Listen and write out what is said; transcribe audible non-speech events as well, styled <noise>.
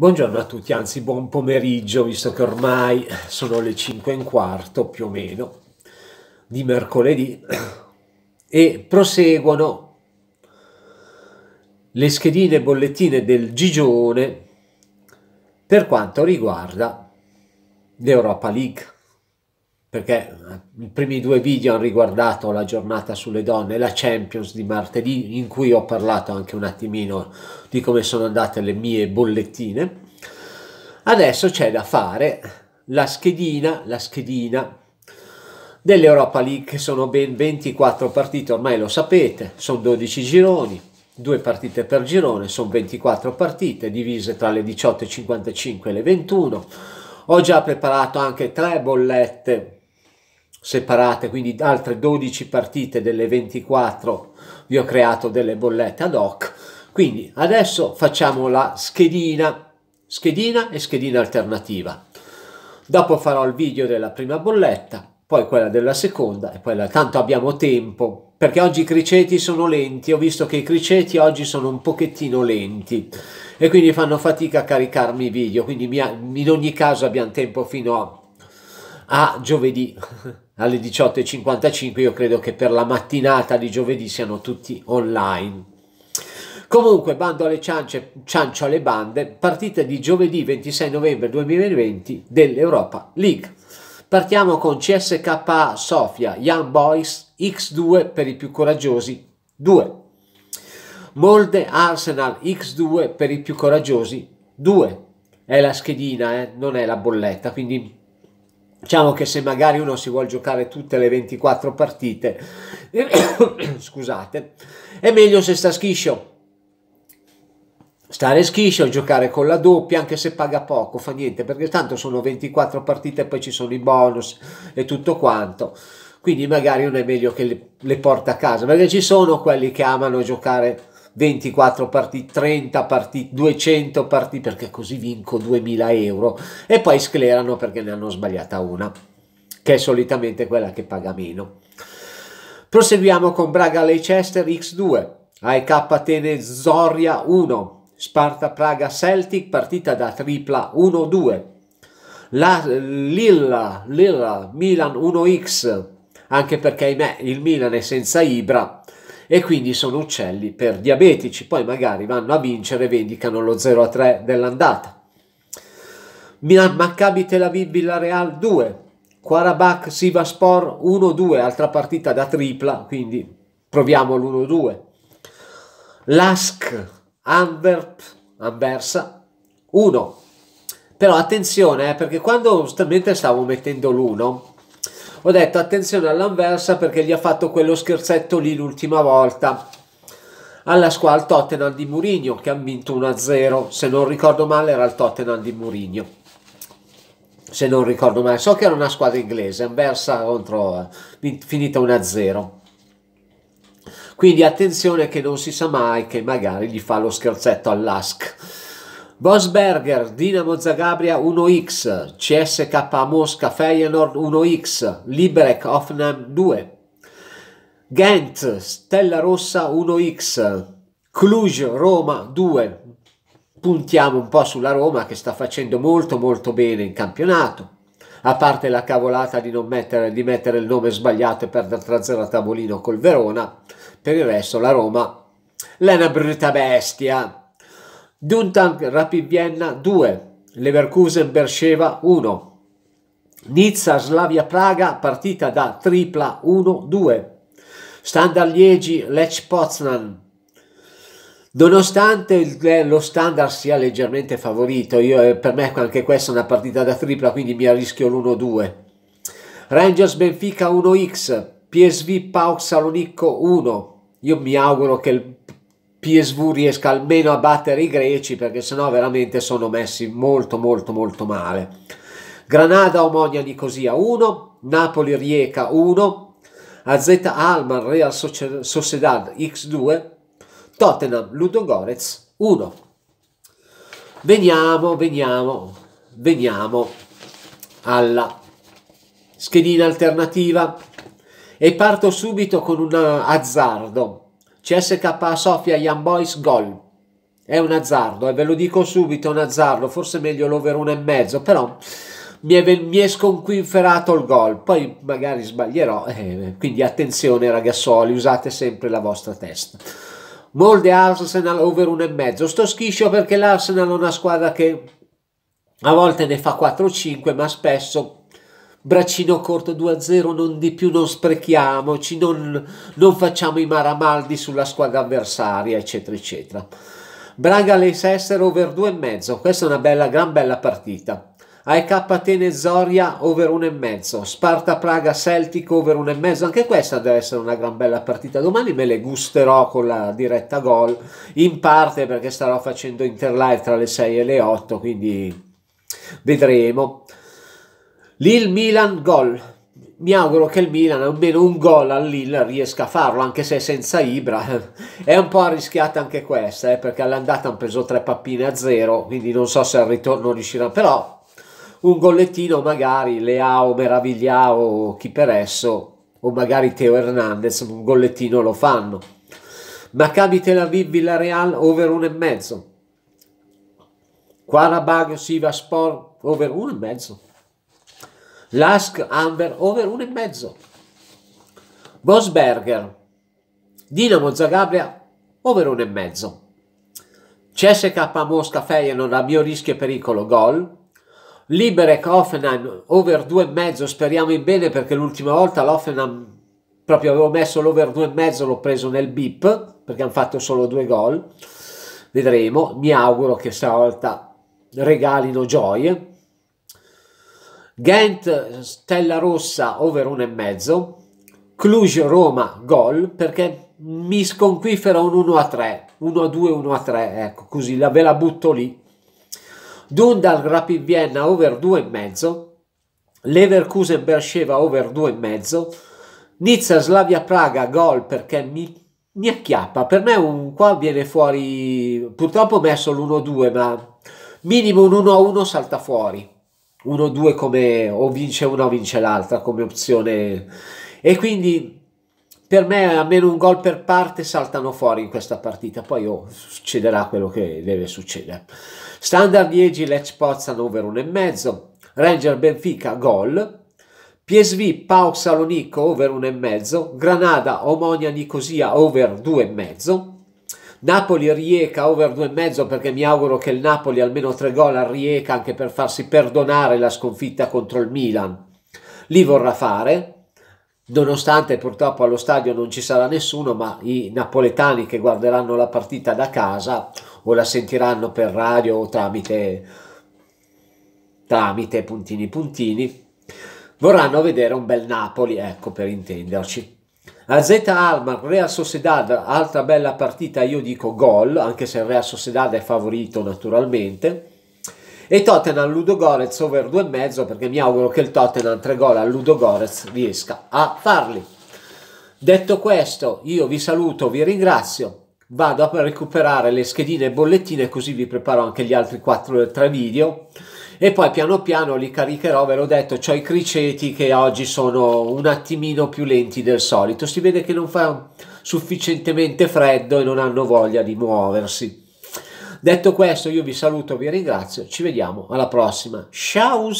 Buongiorno a tutti, anzi buon pomeriggio, visto che ormai sono le 5 e un quarto più o meno di mercoledì e proseguono le schedine e bollettine del Gigione per quanto riguarda l'Europa League perché eh, i primi due video hanno riguardato la giornata sulle donne la Champions di martedì in cui ho parlato anche un attimino di come sono andate le mie bollettine. Adesso c'è da fare la schedina, la schedina dell'Europa League che sono ben 24 partite, ormai lo sapete, sono 12 gironi, due partite per girone, sono 24 partite divise tra le 18.55 e le 21. Ho già preparato anche tre bollette separate, quindi altre 12 partite delle 24 vi ho creato delle bollette ad hoc. Quindi adesso facciamo la schedina, schedina e schedina alternativa. Dopo farò il video della prima bolletta, poi quella della seconda e poi la... tanto abbiamo tempo perché oggi i criceti sono lenti, ho visto che i criceti oggi sono un pochettino lenti e quindi fanno fatica a caricarmi i video, quindi in ogni caso abbiamo tempo fino a a giovedì <laughs> alle 18.55. Io credo che per la mattinata di giovedì siano tutti online. Comunque, bando alle ciance, ciancio alle bande, partita di giovedì 26 novembre 2020 dell'Europa League. Partiamo con CSK Sofia, Young Boys X2 per i più coraggiosi 2. Molde Arsenal X2 per i più coraggiosi 2. È la schedina, eh? non è la bolletta, quindi Diciamo che se magari uno si vuole giocare tutte le 24 partite, <coughs> scusate, è meglio se sta schiscio. Stare schiscio, giocare con la doppia, anche se paga poco, fa niente, perché tanto sono 24 partite e poi ci sono i bonus e tutto quanto. Quindi magari uno è meglio che le, le porta a casa, perché ci sono quelli che amano giocare 24 partite, 30 partite, 200 partite, perché così vinco 2000 euro e poi sclerano perché ne hanno sbagliata una, che è solitamente quella che paga meno. Proseguiamo con Braga Leicester X2, AEK Atene Zoria 1, Sparta Praga Celtic, partita da tripla 1-2. La Lilla, Lilla Milan 1X, anche perché ahimè il Milan è senza Ibra e quindi sono uccelli per diabetici, poi magari vanno a vincere e vendicano lo 0 a 3 dell'andata. Milan Maccabi Tel Aviv Villarreal 2, Quarabac Sivaspor 1-2, altra partita da tripla, quindi proviamo l'1-2. Lask Anverp Anversa 1. Però attenzione, eh, perché quando mentre stavo mettendo l'1 ho detto attenzione all'Anversa perché gli ha fatto quello scherzetto lì l'ultima volta alla squadra Tottenham di Murigno che ha vinto 1-0 se non ricordo male era il Tottenham di Murigno se non ricordo male so che era una squadra inglese Anversa contro finita 1-0 quindi attenzione che non si sa mai che magari gli fa lo scherzetto all'ASC Bosberger, Dinamo Zagabria 1x, CSK Mosca, Feyenoord 1x, Liberec Hoffenheim 2, Ghent, Stella Rossa 1x, Cluj Roma 2. Puntiamo un po' sulla Roma che sta facendo molto molto bene in campionato, a parte la cavolata di, non mettere, di mettere il nome sbagliato e perdere 3-0 a tavolino col Verona, per il resto la Roma è una brutta bestia Duntank Rapid Vienna 2, Leverkusen Berceva 1, Nizza Slavia Praga partita da tripla 1-2, Standard Liegi Lech Poznan. Nonostante eh, lo standard sia leggermente favorito, io, eh, per me anche questa è una partita da tripla, quindi mi arrischio l'1-2. Rangers Benfica 1x, PSV Pauk Salonicco 1. Io mi auguro che il PSV riesca almeno a battere i greci perché sennò veramente sono messi molto molto molto male. Granada Omonia Nicosia 1, Napoli Rieca 1, AZ Alman Real Sociedad X2, Tottenham Ludogorets 1. Veniamo, veniamo, veniamo alla schedina alternativa e parto subito con un azzardo CSK Sofia Young Boys gol. È un azzardo, e eh, ve lo dico subito, è un azzardo, forse meglio l'over 1,5, però mi è, mi è, sconquinferato il gol, poi magari sbaglierò, eh, quindi attenzione ragazzoli, usate sempre la vostra testa. Molde Arsenal over 1,5, sto schiscio perché l'Arsenal è una squadra che a volte ne fa 4-5, ma spesso braccino corto 2-0, non di più, non sprechiamoci, non, non facciamo i maramaldi sulla squadra avversaria, eccetera, eccetera. Braga lei Sester over 2,5, questa è una bella, gran bella partita. AEK Atene Zoria over 1,5, Sparta Praga Celtic over 1,5, anche questa deve essere una gran bella partita, domani me le gusterò con la diretta gol, in parte perché starò facendo interlive tra le 6 e le 8, quindi vedremo. Lil Milan gol. Mi auguro che il Milan almeno un gol al Lille riesca a farlo, anche se senza Ibra. <laughs> È un po' arrischiata anche questa, eh, perché all'andata hanno preso tre pappine a zero, quindi non so se al ritorno riusciranno. Però un gollettino magari, Leao, Meravigliao, chi per esso, o magari Teo Hernandez, un gollettino lo fanno. Maccabi Tel Aviv Villarreal over 1,5 Quarabag Sivaspor over 1,5 Lask Amber over 1,5. Bosberger, Dinamo Zagabria over 1,5. CSK Mosca Feyenoord a mio rischio e pericolo gol. Liberec Offenheim over 2,5 speriamo in bene perché l'ultima volta l'Offenheim proprio avevo messo l'over 2,5 l'ho preso nel bip perché hanno fatto solo due gol vedremo mi auguro che stavolta regalino gioie Ghent Stella Rossa over 1,5, Cluj Roma gol perché mi sconquifera un 1 a 3, 1 a 2, 1 a 3, ecco così la, ve la butto lì. Dundal Rapid Vienna over 2,5, Leverkusen Bersheva over 2,5, Nizza Slavia Praga gol perché mi, mi acchiappa, per me un, qua viene fuori, purtroppo ho messo l'1-2 ma minimo un 1-1 salta fuori. 1-2 come o vince una o vince l'altra come opzione e quindi per me almeno un gol per parte saltano fuori in questa partita poi oh, succederà quello che deve succedere standard 10 Lecce Pozza over 1,5 Ranger Benfica gol PSV Pau Salonico over 1,5 Granada Omonia Nicosia over 2,5 Napoli Rieca over 2,5 perché mi auguro che il Napoli almeno 3 gol a Rieca anche per farsi perdonare la sconfitta contro il Milan. Lì vorrà fare, nonostante purtroppo allo stadio non ci sarà nessuno, ma i napoletani che guarderanno la partita da casa o la sentiranno per radio o tramite, tramite puntini puntini, vorranno vedere un bel Napoli, ecco per intenderci. AZ Almar, Real Sociedad, altra bella partita, io dico gol, anche se il Real Sociedad è favorito naturalmente. E Tottenham Ludo Gorez over 2,5 perché mi auguro che il Tottenham 3 gol a Ludo Gorez riesca a farli. Detto questo, io vi saluto, vi ringrazio. Vado a recuperare le schedine e bollettine così vi preparo anche gli altri 4 3 video e poi piano piano li caricherò, ve l'ho detto, ho i criceti che oggi sono un attimino più lenti del solito, si vede che non fa sufficientemente freddo e non hanno voglia di muoversi. Detto questo io vi saluto, vi ringrazio, ci vediamo alla prossima. Ciao!